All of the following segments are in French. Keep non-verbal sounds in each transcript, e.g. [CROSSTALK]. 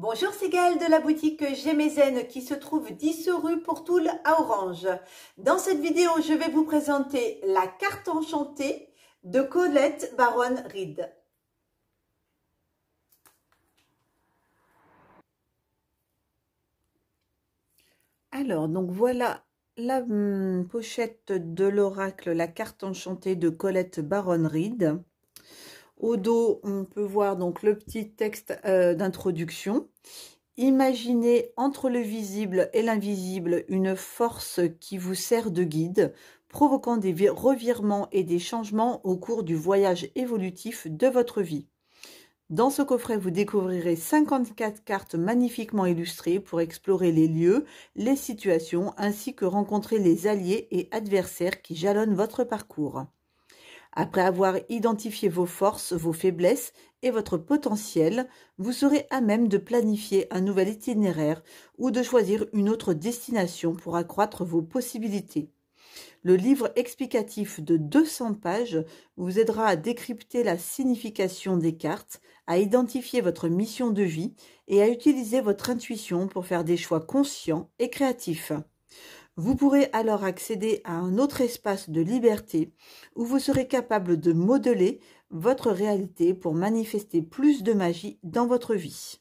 Bonjour, c'est Gaëlle de la boutique Gémezen qui se trouve 10 rue pour Toul à Orange. Dans cette vidéo, je vais vous présenter la carte enchantée de Colette Baron Reed. Alors, donc voilà la hum, pochette de l'oracle, la carte enchantée de Colette Baron Reed. Au dos, on peut voir donc le petit texte euh, d'introduction. Imaginez entre le visible et l'invisible une force qui vous sert de guide, provoquant des revirements et des changements au cours du voyage évolutif de votre vie. Dans ce coffret, vous découvrirez 54 cartes magnifiquement illustrées pour explorer les lieux, les situations, ainsi que rencontrer les alliés et adversaires qui jalonnent votre parcours. Après avoir identifié vos forces, vos faiblesses et votre potentiel, vous serez à même de planifier un nouvel itinéraire ou de choisir une autre destination pour accroître vos possibilités. Le livre explicatif de 200 pages vous aidera à décrypter la signification des cartes, à identifier votre mission de vie et à utiliser votre intuition pour faire des choix conscients et créatifs. Vous pourrez alors accéder à un autre espace de liberté où vous serez capable de modeler votre réalité pour manifester plus de magie dans votre vie.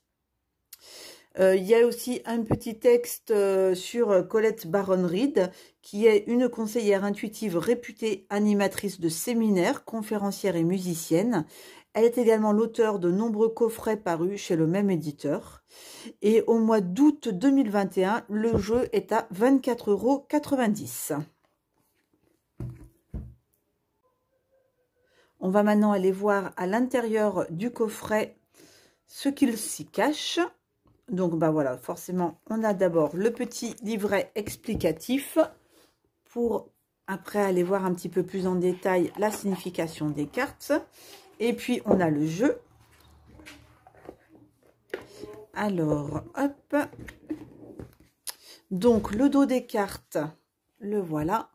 Euh, il y a aussi un petit texte euh, sur Colette Baron-Reed, qui est une conseillère intuitive réputée, animatrice de séminaires, conférencière et musicienne. Elle est également l'auteur de nombreux coffrets parus chez le même éditeur. Et au mois d'août 2021, le jeu est à 24,90 euros. On va maintenant aller voir à l'intérieur du coffret ce qu'il s'y cache. Donc ben voilà, forcément, on a d'abord le petit livret explicatif pour après aller voir un petit peu plus en détail la signification des cartes. Et puis, on a le jeu. Alors, hop. Donc, le dos des cartes, le voilà.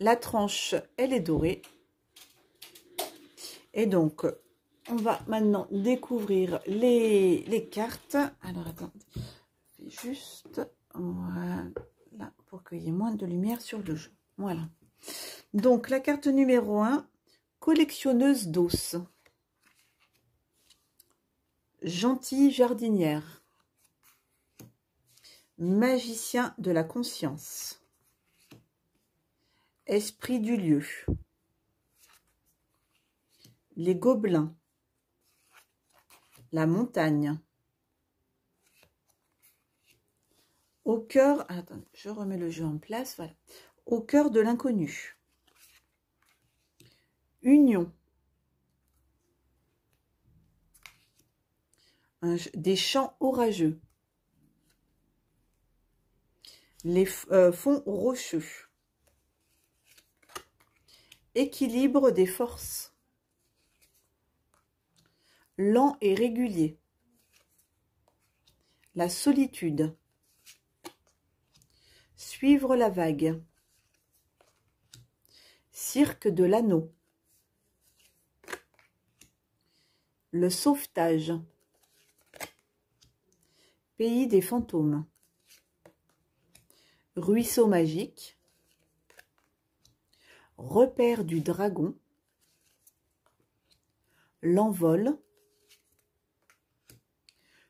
La tranche, elle est dorée. Et donc, on va maintenant découvrir les, les cartes. Alors, attendez, juste, voilà, pour qu'il y ait moins de lumière sur le jeu. Voilà. Donc, la carte numéro 1, collectionneuse d'os. Gentille jardinière. Magicien de la conscience. Esprit du lieu. Les gobelins. La montagne. Au cœur, ah, je remets le jeu en place, voilà. Au cœur de l'inconnu union. des champs orageux. Les euh, fonds rocheux. Équilibre des forces. Lent et régulier. La solitude. Suivre la vague. Cirque de l'anneau. Le sauvetage. Pays des fantômes. Ruisseau magique. Repère du dragon. L'envol.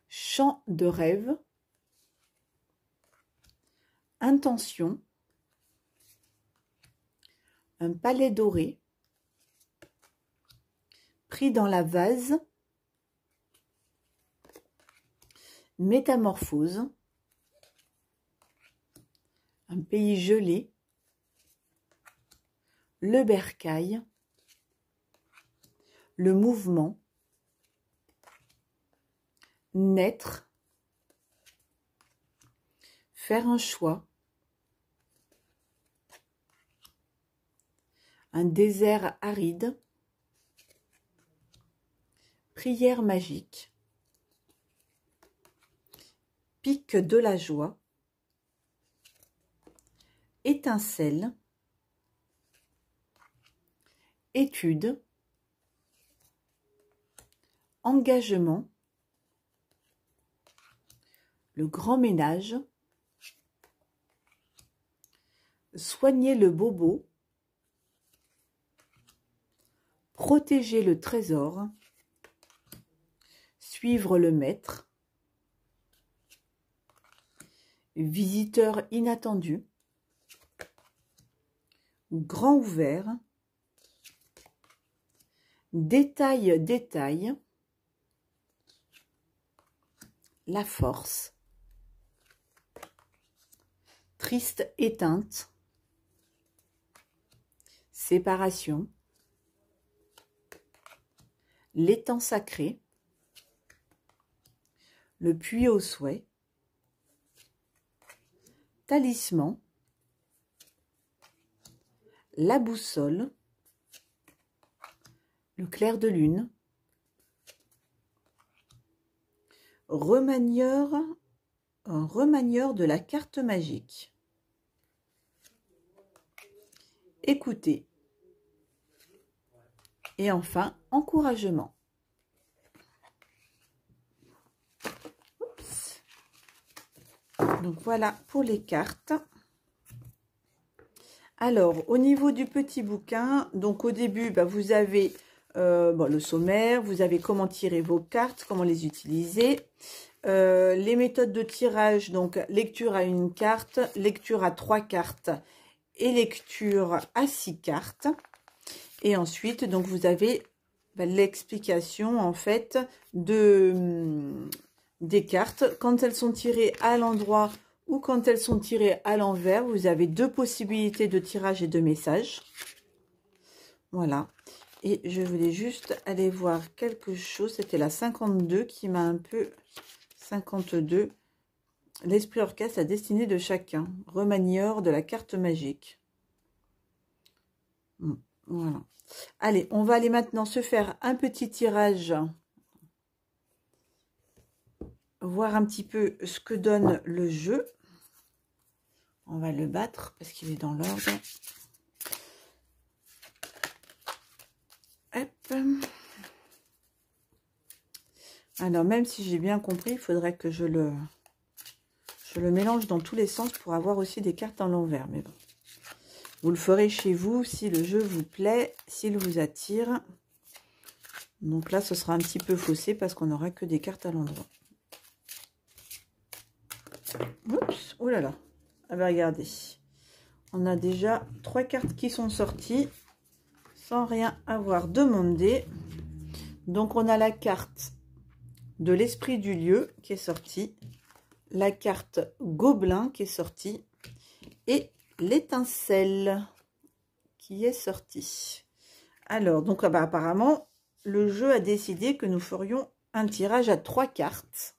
Chant de rêve. Intention. Un palais doré. Pris dans la vase. Métamorphose, Un pays gelé, Le bercail, Le mouvement, Naître, Faire un choix, Un désert aride, Prière magique, pique de la joie, étincelle, étude, engagement, le grand ménage, soigner le bobo, protéger le trésor, suivre le maître, visiteur inattendu grand ouvert, détail, détail, la force, triste éteinte, séparation, l'étang sacré, le puits au souhait, talisman, la boussole, le clair de lune, remanieur, remanieur de la carte magique. Écoutez. Et enfin, encouragement. Donc voilà pour les cartes. Alors, au niveau du petit bouquin, donc au début, bah, vous avez euh, le sommaire, vous avez comment tirer vos cartes, comment les utiliser, euh, les méthodes de tirage, donc lecture à une carte, lecture à trois cartes et lecture à six cartes. Et ensuite, donc vous avez bah, l'explication en fait de, des cartes. Quand elles sont tirées à l'endroit ou quand elles sont tirées à l'envers, vous avez deux possibilités de tirage et de message. Voilà. Et je voulais juste aller voir quelque chose. C'était la 52 qui m'a un peu... 52. L'esprit orchestre la destinée de chacun. Remanieur de la carte magique. Hmm, voilà. Allez, on va aller maintenant se faire un petit tirage voir un petit peu ce que donne le jeu. On va le battre parce qu'il est dans l'ordre. Alors, même si j'ai bien compris, il faudrait que je le, je le mélange dans tous les sens pour avoir aussi des cartes en l'envers. Mais bon, vous le ferez chez vous si le jeu vous plaît, s'il vous attire. Donc là, ce sera un petit peu faussé parce qu'on n'aura que des cartes à l'endroit. Oh là là. Ah bah, regardez. On a déjà trois cartes qui sont sorties sans rien avoir demandé. Donc on a la carte de l'esprit du lieu qui est sortie, la carte gobelin qui est sortie et l'étincelle qui est sortie. Alors, donc ah bah, apparemment, le jeu a décidé que nous ferions un tirage à trois cartes.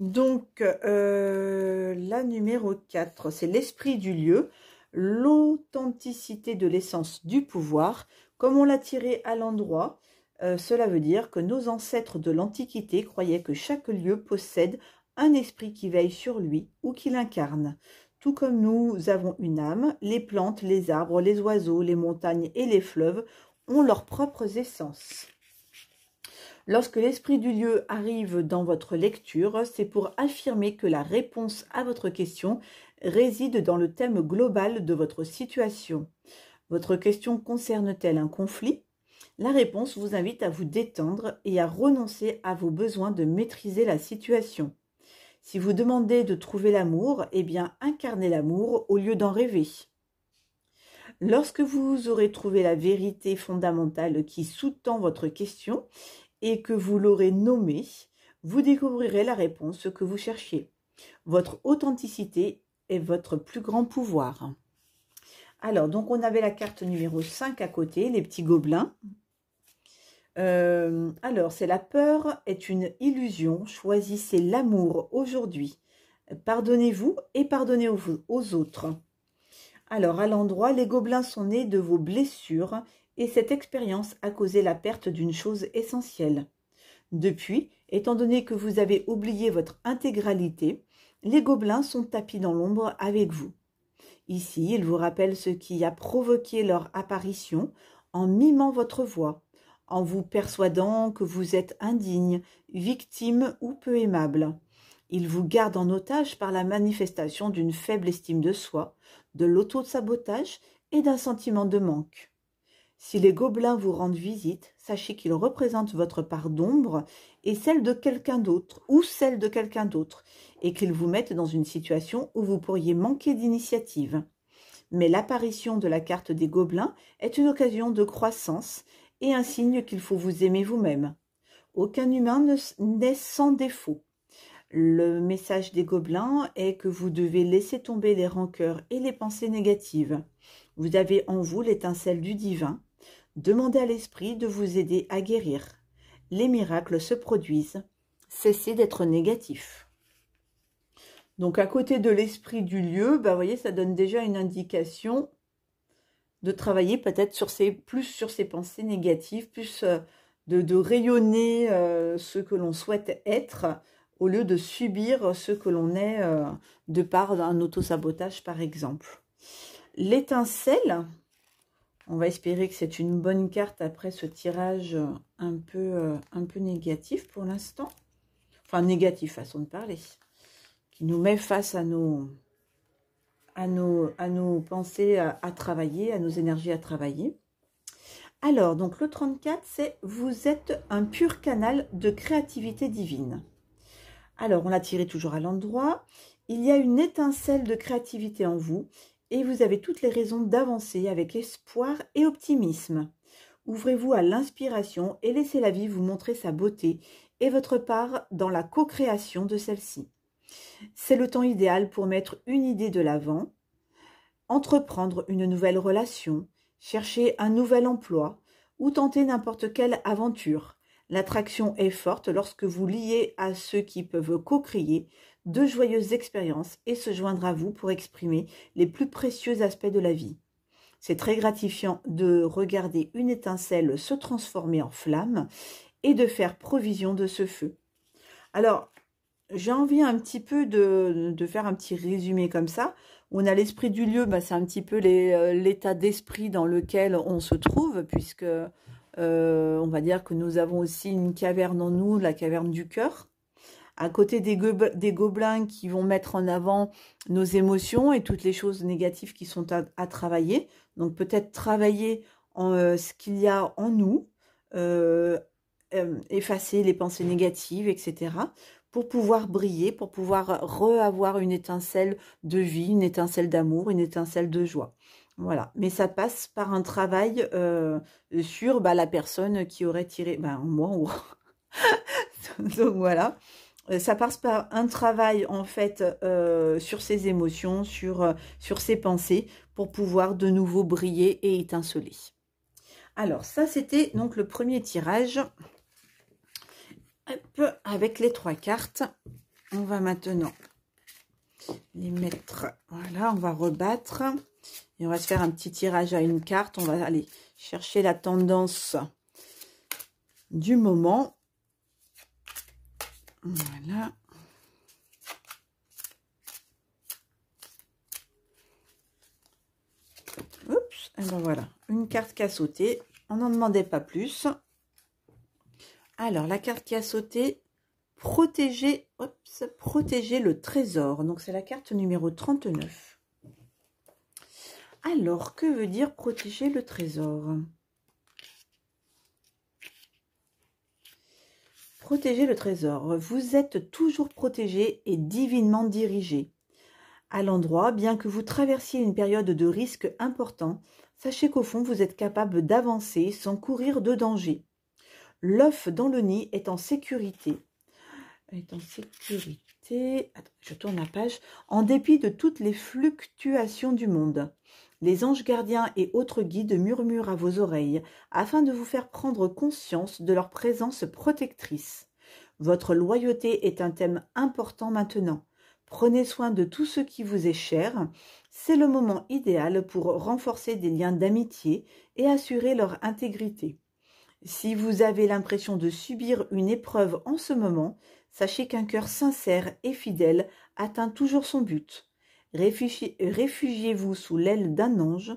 Donc, euh, la numéro 4, c'est l'esprit du lieu, l'authenticité de l'essence du pouvoir. Comme on l'a tiré à l'endroit, euh, cela veut dire que nos ancêtres de l'Antiquité croyaient que chaque lieu possède un esprit qui veille sur lui ou qui l'incarne. Tout comme nous avons une âme, les plantes, les arbres, les oiseaux, les montagnes et les fleuves ont leurs propres essences. Lorsque l'esprit du lieu arrive dans votre lecture, c'est pour affirmer que la réponse à votre question réside dans le thème global de votre situation. Votre question concerne-t-elle un conflit La réponse vous invite à vous détendre et à renoncer à vos besoins de maîtriser la situation. Si vous demandez de trouver l'amour, eh bien incarnez l'amour au lieu d'en rêver. Lorsque vous aurez trouvé la vérité fondamentale qui sous-tend votre question, et que vous l'aurez nommé, vous découvrirez la réponse que vous cherchiez. Votre authenticité est votre plus grand pouvoir. Alors, donc on avait la carte numéro 5 à côté, les petits gobelins. Euh, alors, c'est la peur est une illusion. Choisissez l'amour aujourd'hui. Pardonnez-vous et pardonnez vous aux autres. Alors, à l'endroit, les gobelins sont nés de vos blessures et cette expérience a causé la perte d'une chose essentielle. Depuis, étant donné que vous avez oublié votre intégralité, les gobelins sont tapis dans l'ombre avec vous. Ici, ils vous rappellent ce qui a provoqué leur apparition en mimant votre voix, en vous persuadant que vous êtes indigne, victime ou peu aimable. Ils vous gardent en otage par la manifestation d'une faible estime de soi, de l'auto-sabotage et d'un sentiment de manque. Si les gobelins vous rendent visite, sachez qu'ils représentent votre part d'ombre et celle de quelqu'un d'autre, ou celle de quelqu'un d'autre, et qu'ils vous mettent dans une situation où vous pourriez manquer d'initiative. Mais l'apparition de la carte des gobelins est une occasion de croissance et un signe qu'il faut vous aimer vous-même. Aucun humain n'est sans défaut. Le message des gobelins est que vous devez laisser tomber les rancœurs et les pensées négatives. Vous avez en vous l'étincelle du divin. Demandez à l'esprit de vous aider à guérir. Les miracles se produisent. Cessez d'être négatif. Donc à côté de l'esprit du lieu, bah, voyez, ça donne déjà une indication de travailler peut-être sur plus sur ses pensées négatives, plus euh, de, rayonner euh, ce que l'on souhaite être au lieu de subir ce que l'on est euh, de par un autosabotage par exemple. L'étincelle, on va espérer que c'est une bonne carte après ce tirage un peu, euh, un peu négatif pour l'instant. Enfin négatif façon de parler, qui nous met face à nos, à nos, à nos pensées à, à travailler, à nos énergies à travailler. Alors, donc le 34, c'est « Vous êtes un pur canal de créativité divine ». Alors, on l'a tiré toujours à l'endroit. Il y a une étincelle de créativité en vous et vous avez toutes les raisons d'avancer avec espoir et optimisme. Ouvrez-vous à l'inspiration et laissez la vie vous montrer sa beauté et votre part dans la co-création de celle-ci. C'est le temps idéal pour mettre une idée de l'avant, entreprendre une nouvelle relation, chercher un nouvel emploi ou tenter n'importe quelle aventure. L'attraction est forte lorsque vous liez à ceux qui peuvent co-créer de joyeuses expériences et se joindre à vous pour exprimer les plus précieux aspects de la vie. C'est très gratifiant de regarder une étincelle se transformer en flamme et de faire provision de ce feu. Alors, j'ai envie un petit peu de, de, faire un petit résumé comme ça. On a l'esprit du lieu, bah, c'est un petit peu euh, l'état d'esprit dans lequel on se trouve, puisque euh, on va dire que nous avons aussi une caverne en nous, la caverne du cœur. À côté des, gobelins qui vont mettre en avant nos émotions et toutes les choses négatives qui sont à, travailler. Donc peut-être travailler euh, ce qu'il y a en nous, euh, effacer les pensées négatives, etc. Pour pouvoir briller, pour pouvoir reavoir une étincelle de vie, une étincelle d'amour, une étincelle de joie. Voilà, mais ça passe par un travail euh, sur bah, la personne qui aurait tiré, ben, moi, [LAUGHS] donc voilà, euh, ça passe par un travail en fait euh, sur ses émotions, sur, sur ses pensées, pour pouvoir de nouveau briller et étinceler. Alors ça, c'était donc le premier tirage avec les trois cartes. On va maintenant les mettre, voilà, on va rebattre. Et on va se faire un petit tirage à une carte. On va aller chercher la tendance du moment. Voilà. Oups, alors voilà, une carte qui a sauté. On n'en demandait pas plus. Alors, la carte qui a sauté, protéger, protéger le trésor. Donc, c'est la carte numéro 39. Alors, que veut dire protéger le trésor Protéger le trésor. Vous êtes toujours protégé et divinement dirigé. À l'endroit, bien que vous traversiez une période de risque important, sachez qu'au fond, vous êtes capable d'avancer sans courir de danger. L'œuf dans le nid est en sécurité. Est en sécurité. je tourne la page. En dépit de toutes les fluctuations du monde. Les anges gardiens et autres guides murmurent à vos oreilles afin de vous faire prendre conscience de leur présence protectrice. Votre loyauté est un thème important maintenant. Prenez soin de tout ce qui vous est cher. C'est le moment idéal pour renforcer des liens d'amitié et assurer leur intégrité. Si vous avez l'impression de subir une épreuve en ce moment, sachez qu'un cœur sincère et fidèle atteint toujours son but. Réfugiez-vous sous l'aile d'un ange,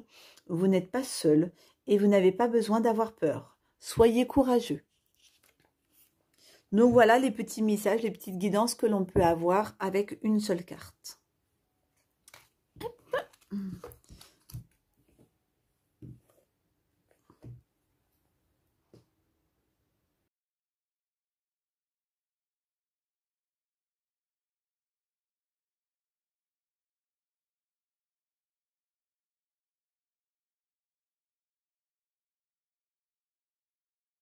vous n'êtes pas seul et vous n'avez pas besoin d'avoir peur. Soyez courageux. Donc voilà les petits messages, les petites guidances que l'on peut avoir avec une seule carte.